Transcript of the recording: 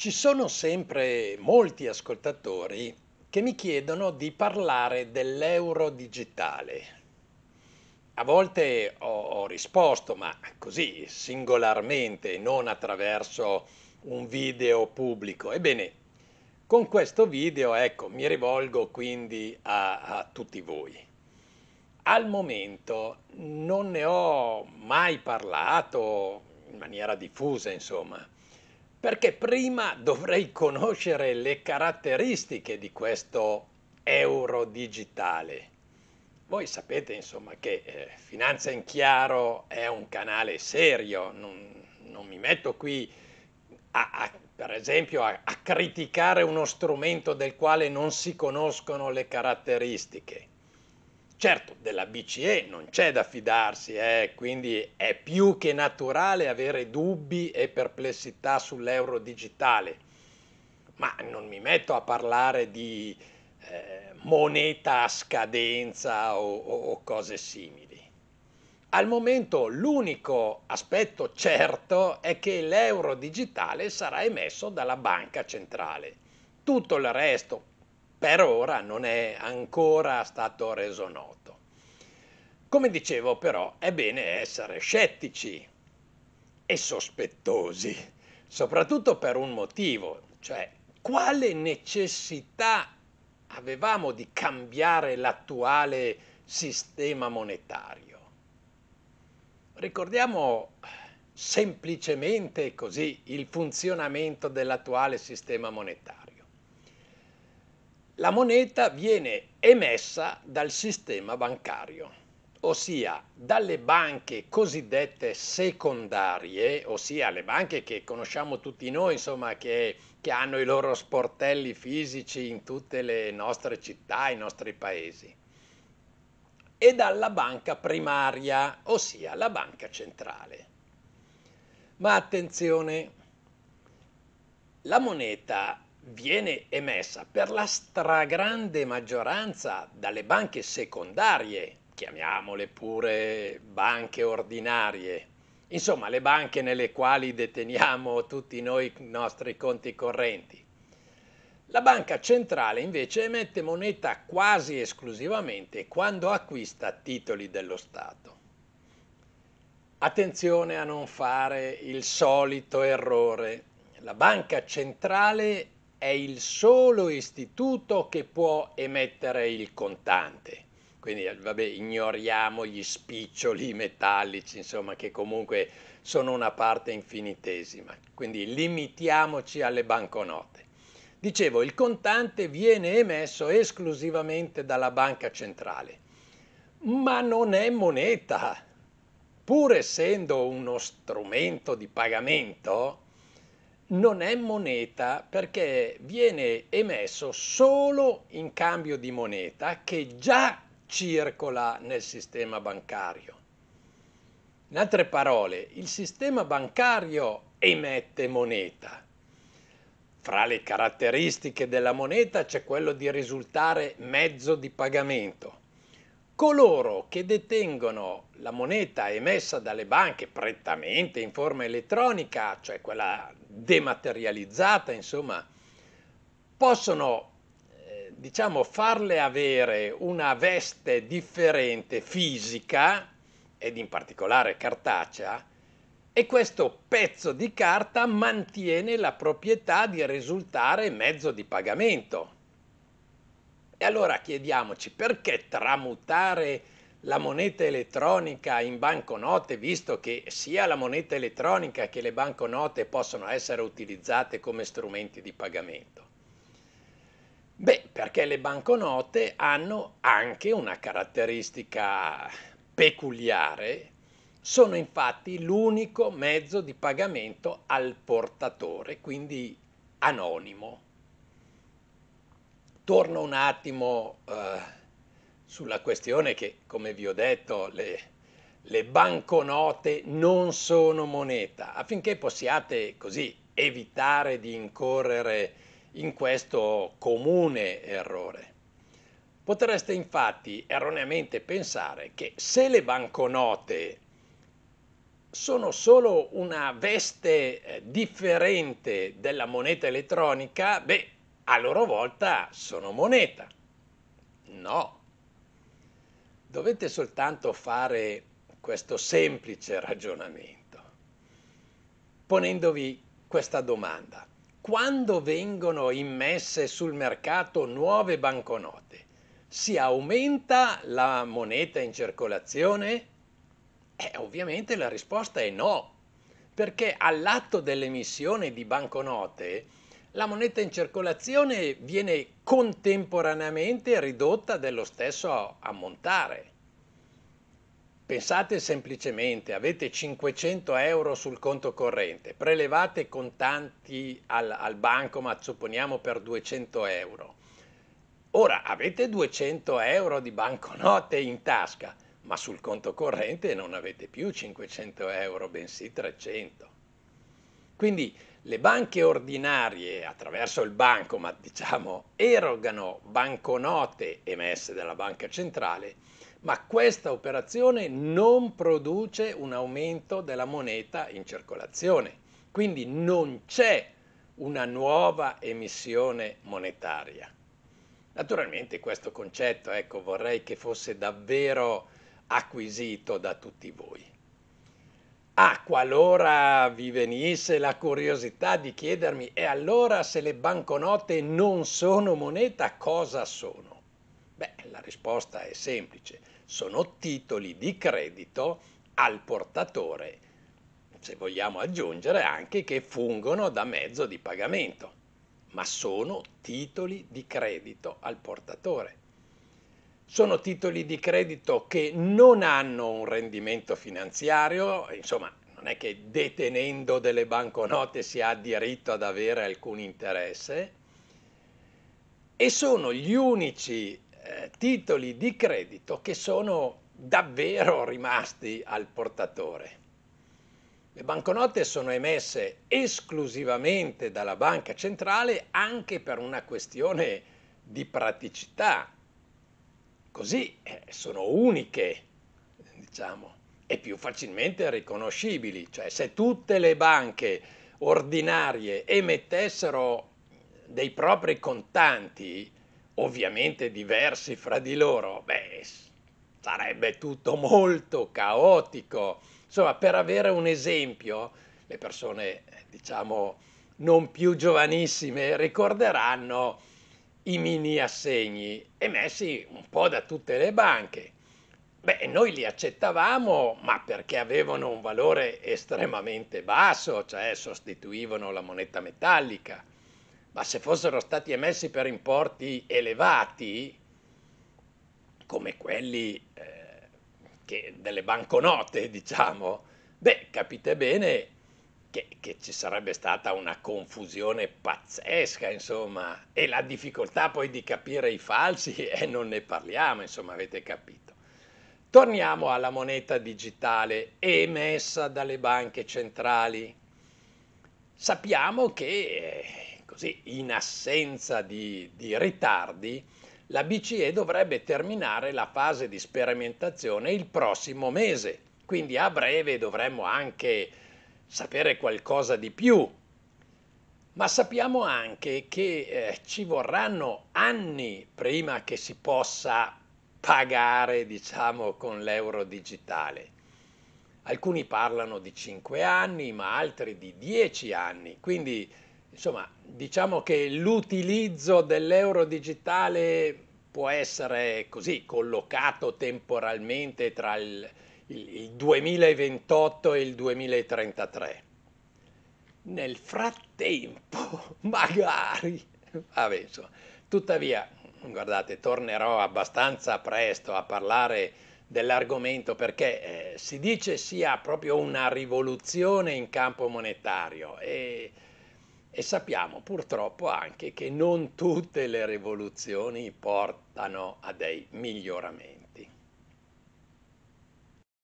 Ci sono sempre molti ascoltatori che mi chiedono di parlare dell'euro digitale. A volte ho, ho, risposto, ma così, singolarmente, non attraverso un video pubblico. Ebbene, con questo video, ecco, mi rivolgo quindi a, a tutti voi. Al momento non ne ho mai parlato in maniera diffusa, insomma perché prima dovrei conoscere le caratteristiche di questo euro digitale. Voi sapete insomma che eh, Finanza in Chiaro è un canale serio, non, non mi metto qui a, a, per esempio a, a criticare uno strumento del quale non si conoscono le caratteristiche. Certo, della BCE non c'è da fidarsi, eh, quindi è più che naturale avere dubbi e perplessità sull'euro digitale, ma non mi metto a parlare di eh, moneta a scadenza o, o, o cose simili. Al momento l'unico aspetto certo è che l'euro digitale sarà emesso dalla banca centrale. Tutto il resto per ora non è ancora stato reso noto. Come dicevo però è bene essere scettici e sospettosi, soprattutto per un motivo, cioè quale necessità avevamo di cambiare l'attuale sistema monetario? Ricordiamo semplicemente così il funzionamento dell'attuale sistema monetario la moneta viene emessa dal sistema bancario, ossia dalle banche cosiddette secondarie, ossia le banche che conosciamo tutti noi, insomma, che, che hanno i loro sportelli fisici in tutte le nostre città, i nostri paesi, e dalla banca primaria, ossia la banca centrale. Ma attenzione, la moneta viene emessa per la stragrande maggioranza dalle banche secondarie, chiamiamole pure banche ordinarie, insomma le banche nelle quali deteniamo tutti noi i nostri conti correnti. La banca centrale invece emette moneta quasi esclusivamente quando acquista titoli dello Stato. Attenzione a non fare il solito errore. La banca centrale è il solo istituto che può emettere il contante. Quindi eh, vabbè, ignoriamo gli spiccioli metallici, insomma, che comunque sono una parte infinitesima. Quindi limitiamoci alle banconote. Dicevo, il contante viene emesso esclusivamente dalla banca centrale, ma non è moneta. Pur essendo uno strumento di pagamento, non è moneta perché viene emesso solo in cambio di moneta che già circola nel sistema bancario. In altre parole, il sistema bancario emette moneta. Fra le caratteristiche della moneta c'è quello di risultare mezzo di pagamento coloro che detengono la moneta emessa dalle banche prettamente in forma elettronica, cioè quella dematerializzata, insomma, possono eh, diciamo farle avere una veste differente fisica ed in particolare cartacea e questo pezzo di carta mantiene la proprietà di risultare mezzo di pagamento. E allora chiediamoci perché tramutare la moneta elettronica in banconote, visto che sia la moneta elettronica che le banconote possono essere utilizzate come strumenti di pagamento? Beh, perché le banconote hanno anche una caratteristica peculiare, sono infatti l'unico mezzo di pagamento al portatore, quindi anonimo torno un attimo eh, sulla questione che, come vi ho detto, le, le banconote non sono moneta, affinché possiate così evitare di incorrere in questo comune errore. Potreste infatti erroneamente pensare che se le banconote sono solo una veste eh, differente della moneta elettronica, beh, a loro volta sono moneta. No. Dovete soltanto fare questo semplice ragionamento ponendovi questa domanda. Quando vengono immesse sul mercato nuove banconote, si aumenta la moneta in circolazione? Eh, ovviamente la risposta è no, perché all'atto dell'emissione di banconote la moneta in circolazione viene contemporaneamente ridotta dello stesso ammontare. Pensate semplicemente, avete 500 euro sul conto corrente, prelevate contanti al, al banco, ma supponiamo per 200 euro. Ora avete 200 euro di banconote in tasca, ma sul conto corrente non avete più 500 euro, bensì 300. Quindi le banche ordinarie, attraverso il banco, ma diciamo, erogano banconote emesse dalla banca centrale, ma questa operazione non produce un aumento della moneta in circolazione. Quindi non c'è una nuova emissione monetaria. Naturalmente questo concetto ecco, vorrei che fosse davvero acquisito da tutti voi. Ah, qualora vi venisse la curiosità di chiedermi, e allora se le banconote non sono moneta, cosa sono? Beh, la risposta è semplice, sono titoli di credito al portatore, se vogliamo aggiungere anche che fungono da mezzo di pagamento, ma sono titoli di credito al portatore sono titoli di credito che non hanno un rendimento finanziario, insomma non è che detenendo delle banconote si ha diritto ad avere alcun interesse, e sono gli unici eh, titoli di credito che sono davvero rimasti al portatore. Le banconote sono emesse esclusivamente dalla banca centrale anche per una questione di praticità, Così eh, sono uniche, diciamo, e più facilmente riconoscibili. Cioè se tutte le banche ordinarie emettessero dei propri contanti, ovviamente diversi fra di loro, beh, sarebbe tutto molto caotico. Insomma, per avere un esempio, le persone, diciamo, non più giovanissime ricorderanno i mini assegni emessi un po' da tutte le banche. Beh, noi li accettavamo, ma perché avevano un valore estremamente basso, cioè sostituivano la moneta metallica. Ma se fossero stati emessi per importi elevati, come quelli eh, delle banconote, diciamo, beh, capite bene che, che, ci sarebbe stata una confusione pazzesca, insomma, e la difficoltà poi di capire i falsi e eh, non ne parliamo, insomma, avete capito. Torniamo alla moneta digitale emessa dalle banche centrali. Sappiamo che, eh, così, in assenza di, di ritardi, la BCE dovrebbe terminare la fase di sperimentazione il prossimo mese, quindi a breve dovremmo anche sapere qualcosa di più, ma sappiamo anche che eh, ci vorranno anni prima che si possa pagare, diciamo, con l'euro digitale. Alcuni parlano di 5 anni, ma altri di 10 anni. Quindi, insomma, diciamo che l'utilizzo dell'euro digitale può essere così collocato temporalmente tra il il 2028 e il 2033. Nel frattempo, magari, vabbè, insomma, tuttavia, guardate, tornerò abbastanza presto a parlare dell'argomento perché eh, si dice sia proprio una rivoluzione in campo monetario e, e sappiamo purtroppo anche che non tutte le rivoluzioni portano a dei miglioramenti.